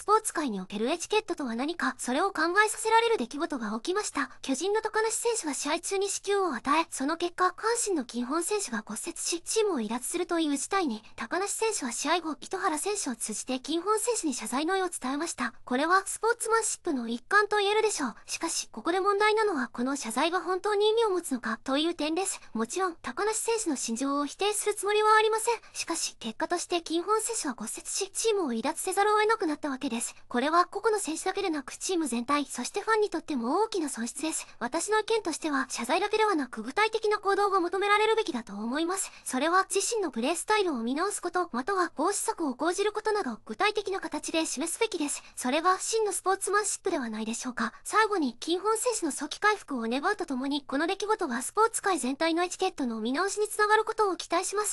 スポーツ界におけるエチケットとは何か、それを考えさせられる出来事が起きました。巨人の高梨選手は試合中に支給を与え、その結果、阪神の金本選手が骨折し、チームを離脱するという事態に、高梨選手は試合後、糸原選手を通じて金本選手に謝罪の意を伝えました。これは、スポーツマンシップの一環と言えるでしょう。しかし、ここで問題なのは、この謝罪が本当に意味を持つのか、という点です。もちろん、高梨選手の心情を否定するつもりはありません。しかし、結果として金本選手は骨折し、チームを離脱せざるを得なくなったわけです。です。これは個々の選手だけでなくチーム全体、そしてファンにとっても大きな損失です。私の意見としては、謝罪だけではなく具体的な行動が求められるべきだと思います。それは自身のプレースタイルを見直すこと、または防止策を講じることなど、具体的な形で示すべきです。それは真のスポーツマンシップではないでしょうか。最後に、金本選手の早期回復を願うとともに、この出来事がスポーツ界全体のエチケットの見直しにつながることを期待します。